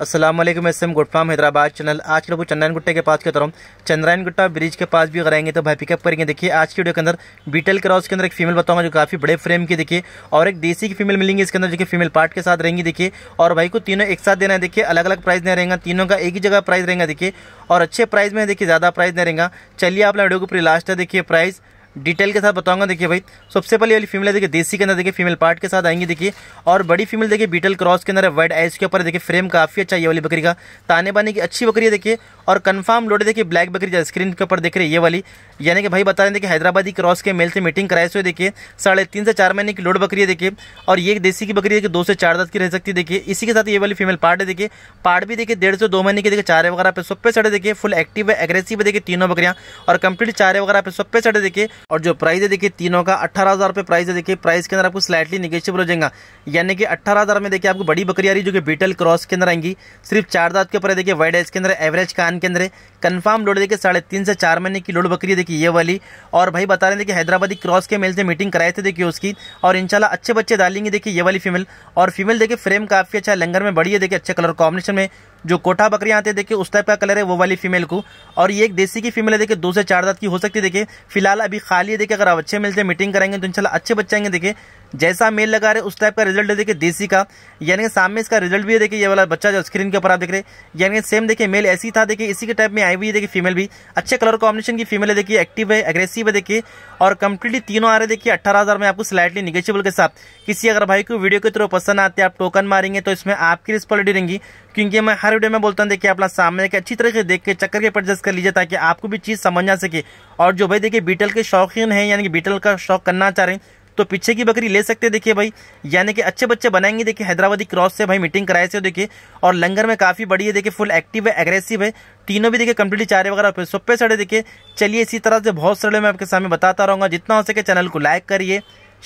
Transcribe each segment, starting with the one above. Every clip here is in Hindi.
Aslam S M from Hyderabad channel आज के लोग चंद्रायन गुट्टे के पास के तरह चंद्रायन गुट्टा ब्रिज के पास भी अगर आएंगे तो भाई पिकअप करेंगे देखिए आज की वीडियो के अंदर बीटल क्रॉस के अंदर एक फीमेल बताऊंगा जो काफ़ी बड़े फ्रेम की देखिए और एक देसी की फीमेल मिलेंगी इसके अंदर जो कि फीमेल पार्ट के साथ रहेंगी देखिए और भाई को तीनों एक साथ देना है देखिए अलग अलग प्राइस नहीं रहेगा तीनों का एक ही जगह प्राइस रहेगा देखिए और अच्छे प्राइस में देखिए ज़्यादा प्राइस नहीं रहेगा चलिए आप वीडियो को पूरी लास्ट है देखिए प्राइस डिटेल के साथ बताऊंगा देखिए भाई सबसे पहले वाली फीमेल है देखिए देसी के अंदर देखिए फीमेल पार्ट के साथ आएंगे देखिए और बड़ी फीमेल देखिए बीटल क्रॉस के अंदर है वाइट आइस के ऊपर देखिए फ्रेम काफ़ी अच्छा ये वाली बकरी का ताने बाने की अच्छी बकरी है देखिए और कन्फर्म लोड देखिए ब्लैक बकरी स्क्रीन के ऊपर देख रही है ये वाली यानी कि भाई बता रहे हैं देखिए हैदराबादी क्रॉस के मेल से मीटिंग कराए हुए देखिए साढ़े तीन से चार महीने की लोड बकरी है देखिए और ये देसी की बकरी देखिए दो से चार दस की रह सकती है देखिए इसी के साथ ये वाली फीमेल पार्ट है देखिए पार्ट भी देखिए डेढ़ से दो महीने की देखिए चारे वगैरह पे सब पे चढ़े देखिए फुल एक्टिव है एग्रेसिव है देखिए तीनों बकरियाँ और कंप्लीट चारे वगैरह पे सब पे चढ़े देखिए और जो प्राइस है देखिए तीनों का अट्ठारह हज़ार रुपये प्राइस है देखिए प्राइस के अंदर आपको स्लाइटली निगेशियबल हो जाएगा यानी कि अट्ठारह हज़ार में देखिए आपको बड़ी बकरी आ रही जो कि बीटल क्रॉस के अंदर आएंगी सिर्फ चार दाद के ऊपर है देखिए वाइड एज के अंदर एवरेज कान के अंदर कन्फर्म लोड देखिए साढ़े तीन से चार महीने की लोड बकरी है देखिए ये वाली और भाई बता रहे हैं देखिए हैदराबादी क्रॉस के मेल से मीटिंग कराए थे देखिए उसकी और इनशाला अच्छे बच्चे डालेंगे देखिए ये वाली फीमेल और फीमेल देखिए फ्रेम काफ़ी अच्छा है लंगर में बड़ी है देखिए अच्छे कलर कॉम्बिनेशन में जो कोठा बकरियां आती है देखिए उस टाइप का कलर है वो वाली फीमेल को और ये एक देसी की फीमेल है देखिए दो से चार दांत की हो सकती है देखिए फिलहाल अभी खाली है देखिए अगर आप अच्छे मेल से मीटिंग करेंगे तो इंशाल्लाह अच्छे बच्चे आएंगे देखिए जैसा मेल लगा रहे उस टाइप का रिजल्ट है देखिए देसी का यानी कि सामने इसका रिजल्ट भी है देखिए ये वाला बच्चा जो स्क्रीन के ऊपर आप देख रहे यानी कि सेम देखिए मेल ऐसी था देखिए इसी के टाइप में आई हुई है देखिए फीमेल भी अच्छे कलर कॉम्बिनेशन की फीमेल है देखिए एक्टिव है एग्रेसिव है देखिए और कंप्लीटली तीनों आ रहे देखिए अट्ठारह हज़ार में आपको स्लाइटली निगेशियबल के साथ किसी अगर भाई को वीडियो के थ्रू पसंद आते हैं आप टोकन मारेंगे तो इसमें आपकी रिस्पॉलिटी रहेंगी क्योंकि मैं हर वीडियो में बोलता हूँ देखिए अपना सामने के अच्छी तरह से देख के चक्कर के परचेज कर लीजिए ताकि आपको भी चीज़ समझ आ सके और जो भाई देखिए बीटल के शौकीन हैं यानी कि बीटल का शौक करना चाह रहे हैं तो पीछे की बकरी ले सकते हैं देखिए भाई यानी कि अच्छे बच्चे बनाएंगे देखिए हैदराबादी क्रॉस से भाई मीटिंग कराए से देखिए और लंगर में काफ़ी बड़ी है देखिए फुल एक्टिव है एग्रेसिव है तीनों भी देखिए कंप्लीटली चारे वगैरह पे सोपे सड़े देखिए चलिए इसी तरह से बहुत सड़े मैं आपके सामने बताता रहूँगा जितना हो सके चैनल को लाइक करिए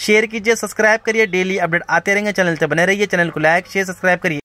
शेयर कीजिए सब्सक्राइब करिए डेली अपडेट आते रहेंगे चैनल से बने रहिए चैनल को लाइक शेयर सब्सक्राइब करिए